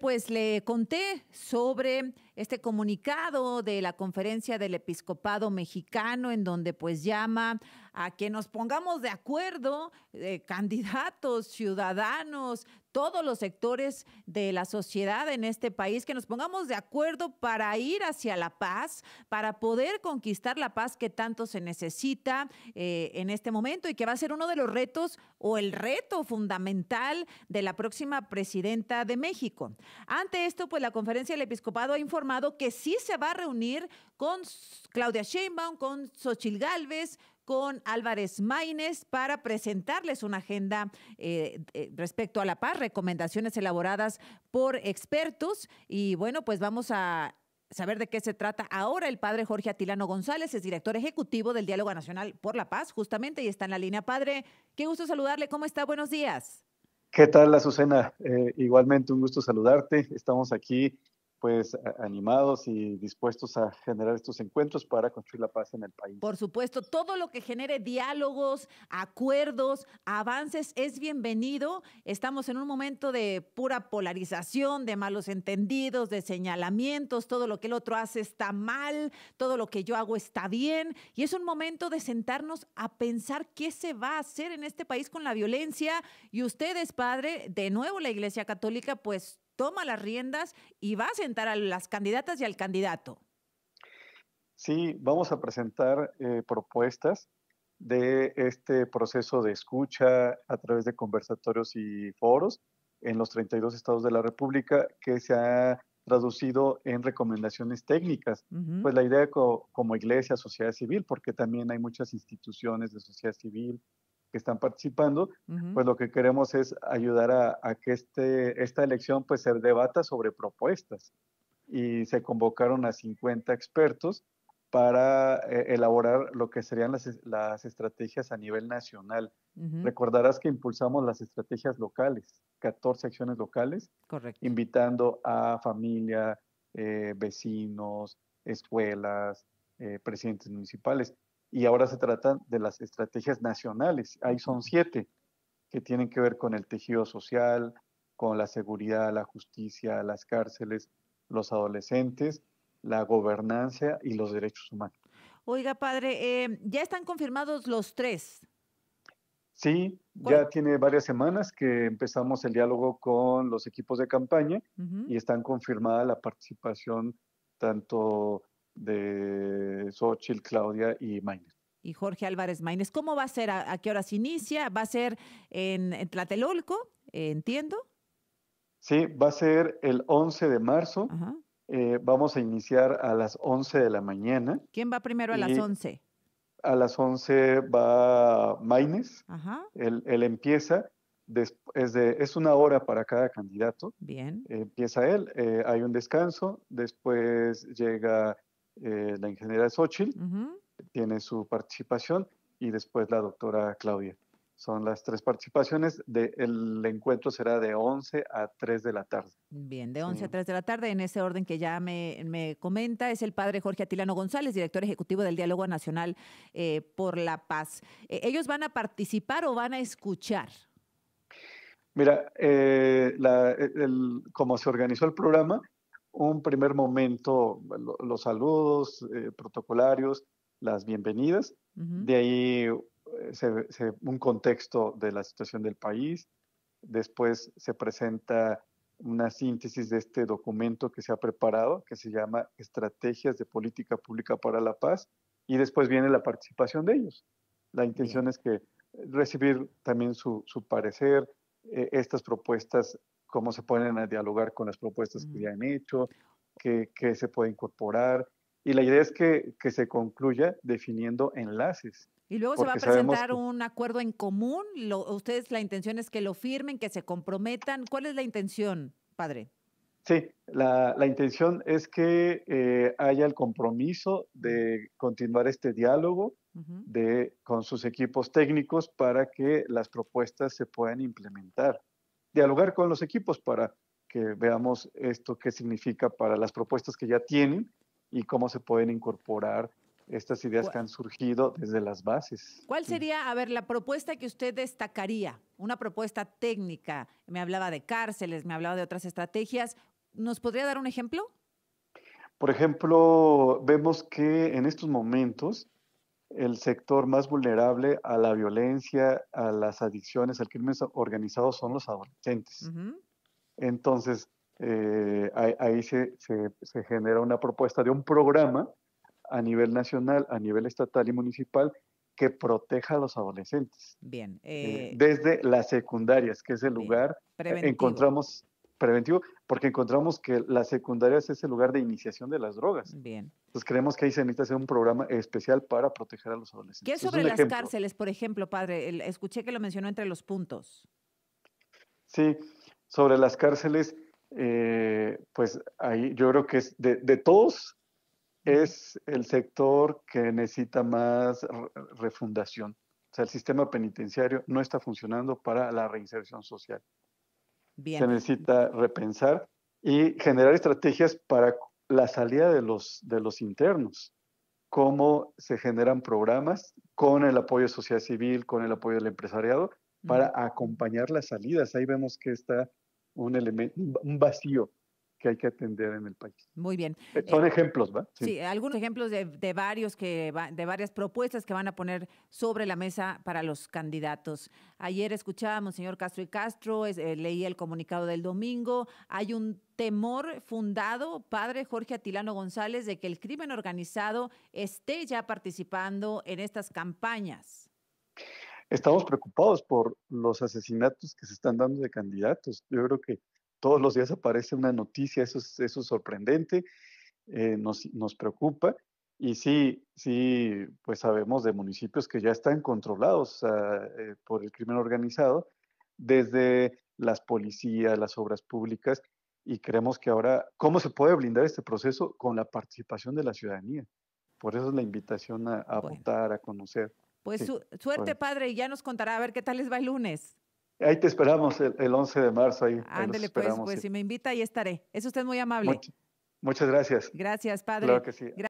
Pues le conté sobre este comunicado de la conferencia del episcopado mexicano en donde pues llama a que nos pongamos de acuerdo, eh, candidatos, ciudadanos, todos los sectores de la sociedad en este país, que nos pongamos de acuerdo para ir hacia la paz, para poder conquistar la paz que tanto se necesita eh, en este momento y que va a ser uno de los retos o el reto fundamental de la próxima presidenta de México. Ante esto, pues la conferencia del episcopado ha informado que sí se va a reunir con Claudia Sheinbaum, con Xochil Gálvez, con Álvarez Maínez para presentarles una agenda eh, eh, respecto a la paz, recomendaciones elaboradas por expertos. Y bueno, pues vamos a saber de qué se trata ahora el padre Jorge Atilano González, es director ejecutivo del Diálogo Nacional por la Paz, justamente, y está en la línea. Padre, qué gusto saludarle, ¿cómo está? Buenos días. ¿Qué tal, Azucena? Eh, igualmente un gusto saludarte. Estamos aquí pues animados y dispuestos a generar estos encuentros para construir la paz en el país. Por supuesto, todo lo que genere diálogos, acuerdos, avances es bienvenido. Estamos en un momento de pura polarización, de malos entendidos, de señalamientos, todo lo que el otro hace está mal, todo lo que yo hago está bien y es un momento de sentarnos a pensar qué se va a hacer en este país con la violencia y ustedes, padre, de nuevo la Iglesia Católica pues toma las riendas y va a sentar a las candidatas y al candidato. Sí, vamos a presentar eh, propuestas de este proceso de escucha a través de conversatorios y foros en los 32 estados de la República que se ha traducido en recomendaciones técnicas. Pues la idea como iglesia, sociedad civil, porque también hay muchas instituciones de sociedad civil, que están participando, pues lo que queremos es ayudar a, que este, esta elección pues se debata sobre propuestas. Y se convocaron a 50 expertos para eh, elaborar lo que serían las, las estrategias a nivel nacional. Recordarás que impulsamos las estrategias locales, 14 acciones locales, invitando a familia, eh, vecinos, escuelas, eh, presidentes municipales y ahora se trata de las estrategias nacionales. Ahí son siete que tienen que ver con el tejido social, con la seguridad, la justicia, las cárceles, los adolescentes, la gobernanza y los derechos humanos. Oiga, padre, eh, ya están confirmados los tres. Sí, ya tiene varias semanas que empezamos el diálogo con los equipos de campaña y están confirmada la participación tanto de Xochitl, Claudia y Maines Y Jorge Álvarez Maines ¿Cómo va a ser? ¿A, qué hora se inicia? ¿Va a ser en, en Tlatelolco? entiendo. Sí, va a ser el 11 de marzo. Eh, vamos a iniciar a las 11 de la mañana. ¿Quién va primero a las 11? A las 11 va Maines Él, empieza. Es, es, una hora para cada candidato. Bien. empieza él, eh, hay un descanso, después llega eh, la ingeniera Xochitl, tiene su participación, y después la doctora Claudia. Son las tres participaciones. el encuentro será de 11 a 3 de la tarde. Bien, de 11 a 3 de la tarde, en ese orden que ya me, comenta, es el padre Jorge Atilano González, director ejecutivo del Diálogo Nacional eh, por la Paz. Eh, ¿Ellos van a participar o van a escuchar? Mira, como se organizó el programa, un primer momento los saludos eh, protocolarios, las bienvenidas, de ahí eh, un contexto de la situación del país, después se presenta una síntesis de este documento que se ha preparado, que se llama Estrategias de Política Pública para la Paz, y después viene la participación de ellos. La intención es que eh, recibir también su, parecer, estas propuestas cómo se ponen a dialogar con las propuestas que mm. ya han hecho, qué, se puede incorporar. Y la idea es que, se concluya definiendo enlaces. Y luego se va a presentar un acuerdo en común. ustedes la intención es que lo firmen, que se comprometan. ¿Cuál es la intención, padre? Sí, la, intención es que eh, haya el compromiso de continuar este diálogo de, con sus equipos técnicos para que las propuestas se puedan implementar dialogar con los equipos para que veamos esto qué significa para las propuestas que ya tienen y cómo se pueden incorporar estas ideas que han surgido desde las bases. ¿Cuál sería, a ver, la propuesta que usted destacaría? Una propuesta técnica. Me hablaba de cárceles, me hablaba de otras estrategias. ¿Nos podría dar un ejemplo? Por ejemplo, vemos que en estos momentos el sector más vulnerable a la violencia, a las adicciones, al crimen organizado son los adolescentes. Entonces, eh, ahí, se, genera una propuesta de un programa a nivel nacional, a nivel estatal y municipal que proteja a los adolescentes. Bien. Eh, eh, desde las secundarias, que es el lugar, encontramos preventivo, porque encontramos que la secundaria es ese lugar de iniciación de las drogas. Bien. Entonces creemos que ahí se necesita hacer un programa especial para proteger a los adolescentes. ¿Qué sobre las cárceles, por ejemplo, padre? escuché que lo mencionó entre los puntos. Sí, sobre las cárceles, eh, pues ahí yo creo que es de, de todos es el sector que necesita más refundación. O sea, el sistema penitenciario no está funcionando para la reinserción social. Se necesita repensar y generar estrategias para la salida de los, de los internos, cómo se generan programas con el apoyo de sociedad civil, con el apoyo del empresariado, para acompañar las salidas. Ahí vemos que está un, elemento, un vacío que hay que atender en el país. Muy bien. Eh, eh, son ejemplos, ¿va? Sí. algunos ejemplos de, varios que de varias propuestas que van a poner sobre la mesa para los candidatos. Ayer escuchábamos, señor Castro y Castro, eh, leí el comunicado del domingo. Hay un temor fundado, padre Jorge Atilano González, de que el crimen organizado esté ya participando en estas campañas. Estamos preocupados por los asesinatos que se están dando de candidatos. Yo creo que todos los días aparece una noticia, eso es, eso sorprendente, eh, nos, preocupa. Y sí, sí, pues sabemos de municipios que ya están controlados eh, por el crimen organizado, desde las policías, las obras públicas, y creemos que ahora, ¿cómo se puede blindar este proceso? Con la participación de la ciudadanía. Por eso es la invitación a, votar, a conocer. Pues suerte, padre, y ya nos contará a ver qué tal les va el lunes. Ahí te esperamos el, 11 de marzo. Ahí, Ándele, pues, pues si me invita, ahí estaré. Es usted muy amable. muchas gracias. Gracias, padre. Claro que sí.